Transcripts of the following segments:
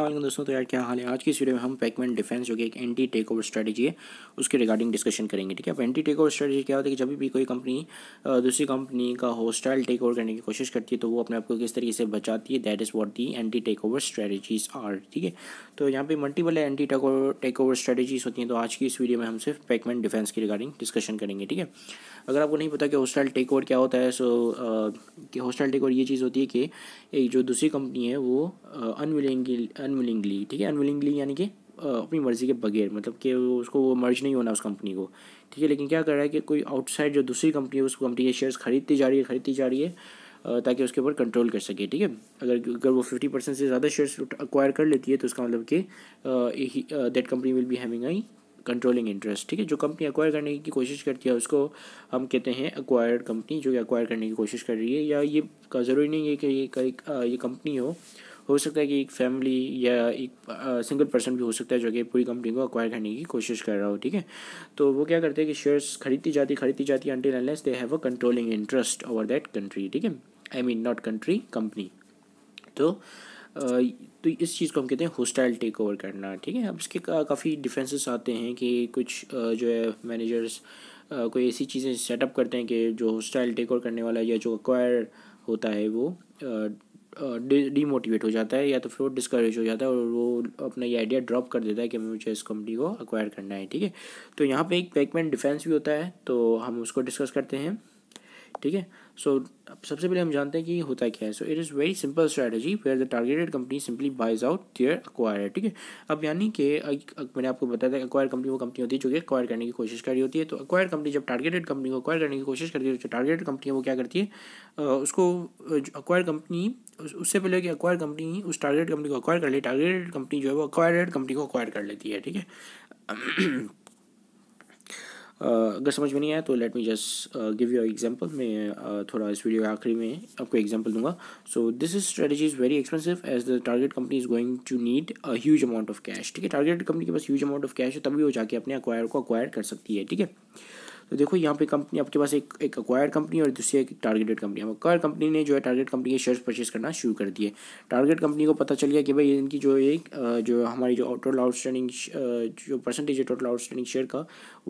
असल दोस्तों तो यार क्या हाल है आज की इस वीडियो में हम पैकमैन डिफेंस जो कि एक एंटी टेक ओवर स्ट्रेटेजी है उसके रिगार्डिंग डिस्कशन करेंगे ठीक है अब एंटी टेक ओवर स्ट्रेटेजी क्या होती है कि जब भी कोई कंपनी दूसरी कंपनी का होस्टाइल टेक ओवर करने की कोशिश करती है तो वो अपने आप को किस तरीके से बचाती है that is what the anti take over strategies are ठीक है तो यहाँ पे multiple anti take over take over strategies होती हैं तो आज की इस वीडियो में हम सिर्फ पैकमैन डिफेंस की रिगार्डिंग डिस्कशन करेंगे ठीक है अगर आपको नहीं पता कि होस्टाइल टेक ओवर क्या होता है सो कि होस्टाइल टेक ओवर ये चीज़ होती है कि एक जो दूसरी कंपनी है वो अनविलिंगली अनविलिंगली ठीक है अनविलिंगली यानी कि अपनी मर्ज़ी के बगैर मतलब कि उसको वो मर्ज नहीं होना उस कंपनी को ठीक है लेकिन क्या कर रहा है कि कोई आउटसाइड जो दूसरी कंपनी है उस कंपनी के शेयर्स खरीदती जा रही है खरीदती जा रही है ताकि उसके ऊपर कंट्रोल कर सके ठीक है अगर अगर वो फिफ्टी परसेंट से ज़्यादा शेयर्स अक्वायर कर लेती है तो उसका मतलब कि that company will be having I controlling interest ठीक है जो कंपनी अक्वायर करने की कोशिश करती है उसको हम कहते हैं अक्वायर्ड कंपनी जो कि अक्वायर करने की कोशिश कर रही है या ये ज़रूरी नहीं है कि ये ये कंपनी हो हो सकता है कि एक फैमिली या एक सिंगल पर्सन भी हो सकता है जो कि पूरी कंपनी को अक्वायर करने की कोशिश कर रहा हो ठीक है तो वो क्या करते हैं कि शेयर्स खरीदती जाती खरीदती जाती until unless they have a controlling interest over that country ठीक है I mean not country company तो तो इस चीज़ को हम कहते हैं होस्टाइल टेक ओवर करना ठीक है अब इसके काफ़ी डिफेंसेस आते हैं कि कुछ जो है मैनेजर्स कोई ऐसी चीज़ें सेटअप करते हैं कि जो होस्टाइल टेक ओवर करने वाला या जो अक्वायर होता है वो डीमोटिवेट हो जाता है या तो फिर वो डिस्करेज हो जाता है और वो अपना ये आइडिया ड्रॉप कर देता है कि मुझे इस कंपनी को अक्वायर करना है ठीक है तो यहाँ पे एक पैकमेंट डिफेंस भी होता है तो हम उसको डिस्कस करते हैं ठीक है सो सबसे पहले हम जानते हैं कि होता है क्या है so it is very simple strategy where the targeted company simply buys out their acquire ठीक है अब यानी कि मैंने आपको बताया था अक्वायर कंपनी वो कंपनी होती है जो कि अक्वायर करने की कोशिश कर रही होती है तो अक्वायर कंपनी जब टारगेटेड कंपनी को अक्वायर करने की कोशिश करती है जो टारगेटेड कंपनी है वो क्या करती है उसको अक्वायर कंपनी उससे पहले कि अक्वायर कंपनी उस टारगेट कंपनी को अक्वायर कर ले टारगेटेड कंपनी जो है वो अक्वायर कंपनी को अक्वायर कर लेती है ठीक है अगर समझ में नहीं आया तो let me just give you example मैं थोड़ा इस वीडियो के आखिरी में आपको एग्जांपल दूंगा so this is strategy is very expensive as the target company is going to need a huge amount of cash ठीक है टारगेट कंपनी के पास ह्यूज अमाउंट ऑफ कैश है तभी वो जाके अपने अक्वायर को अक्वायर कर सकती है ठीक है तो देखो यहाँ पे कंपनी आपके पास एक एक अक्वायर्ड कंपनी और दूसरी एक टारगेटेड कंपनी अब अक्वायर कंपनी ने जो है टारगेट कंपनी के शेयर्स परचेज करना शुरू कर दिए टारगेट कंपनी को पता चल गया कि भाई इनकी जो एक जो हमारी जो टोटल आउटस्टैंडिंग जो परसेंटेज है टोटल आउटस्टैंडिंग शेयर का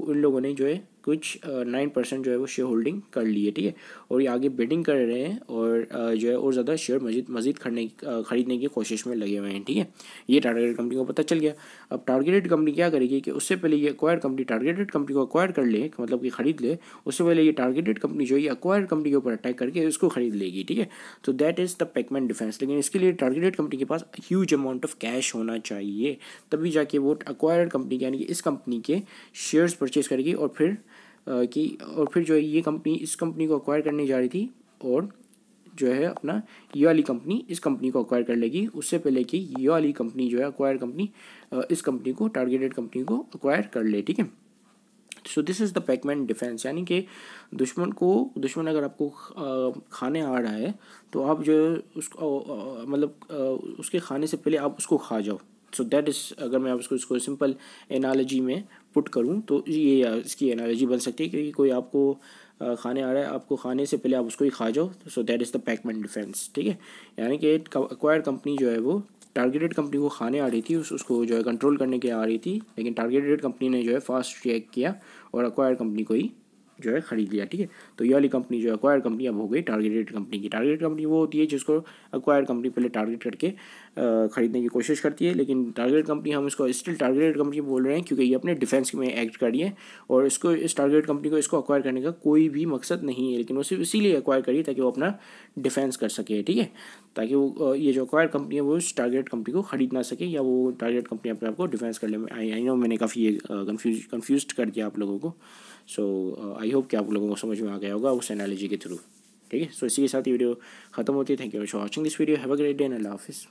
उन लोगों ने जो है कुछ नाइन परसेंट जो है वो शेयर होल्डिंग कर ली है ठीक है और ये आगे बिडिंग कर रहे हैं और जो है और ज़्यादा शेयर मजीद मजीद खरीदने खरीदने की कोशिश में लगे हुए हैं ठीक है ये टारगेटेड कंपनी को पता चल गया अब टारगेटेड कंपनी क्या करेगी कि उससे पहले ये अक्वायर कंपनी टारगेटेड कंपनी को अक्वायर कर ले मतलब कि खरीद ले उससे पहले ये टारगेटेड कंपनी जो है अक्वायर कंपनी के ऊपर अटैक करके उसको खरीद लेगी ठीक है तो that is the Pacman defence लेकिन इसके लिए टारगेटेड कंपनी के पास ह्यूज अमाउंट ऑफ कैश होना चाहिए तभी जाके वो अक्वायर्ड कंपनी यानी कि इस कंपनी के शेयर्स परचेज करेगी और फिर कि और फिर जो है ये कंपनी इस कंपनी को अक्वायर करने जा रही थी और जो है अपना ये वाली कंपनी इस कंपनी को अक्वायर कर लेगी उससे पहले कि ये वाली कंपनी जो है अक्वायर कंपनी इस कंपनी को टारगेटेड कंपनी को अक्वायर कर ले ठीक है so this is the Pacman defence यानी कि दुश्मन को दुश्मन अगर आपको खाने आ रहा है तो आप जो उसको मतलब उसके खाने से पहले आप उसको खा जाओ सो दैट इज़ अगर मैं आप उसको इसको सिंपल एनालॉजी में पुट करूँ तो ये इसकी एनालॉजी बन सकती है क्योंकि कोई आपको खाने आ रहा है आपको खाने से पहले आप उसको ही खा जाओ so that is the Pacman defence ठीक है यानी कि अक्वायर कंपनी जो है वो टारगेटेड कंपनी को खाने आ रही थी उस उसको जो है कंट्रोल करने के आ रही थी लेकिन टारगेटेड कंपनी ने जो है फास्ट रिएक्ट किया और अक्वायर कंपनी को ही जो है ख़रीद लिया ठीक है तो ये वाली कंपनी जो है अक्वायर कंपनी अब हो गई टारगेटेड कंपनी की टारगेट कंपनी वो होती है जिसको अक्वायर कंपनी पहले टारगेट करके ख़रीदने की कोशिश करती है लेकिन टारगेट कंपनी हम इसको स्टिल टारगेटेड कंपनी बोल रहे हैं क्योंकि ये अपने डिफेंस में एक्ट कर रही है और इसको इस टारगेट कंपनी को इसको अक्वायर करने का कोई भी मकसद नहीं है लेकिन वो सिर्फ इसीलिए अक्वायर करिए ताकि वो अपना डिफेंस कर सके ठीक है ताकि वो ये जो अक्वायर कंपनी है वो उस टारगेट कंपनी को ख़रीद ना सके या वो टारगेट कंपनी अपने आप को डिफेंस कर ले आई आई नो मैंने काफ़ी ये कन्फ्यूज कन्फ्यूज कर दिया आप लोगों को सो आई होप कि आप लोगों को समझ में आ गया होगा उस एनालॉजी के थ्रू ठीक है सो इसी के साथ ये वीडियो खत्म होती है thank you for watching this video have a great day and अल्लाह हाफिज़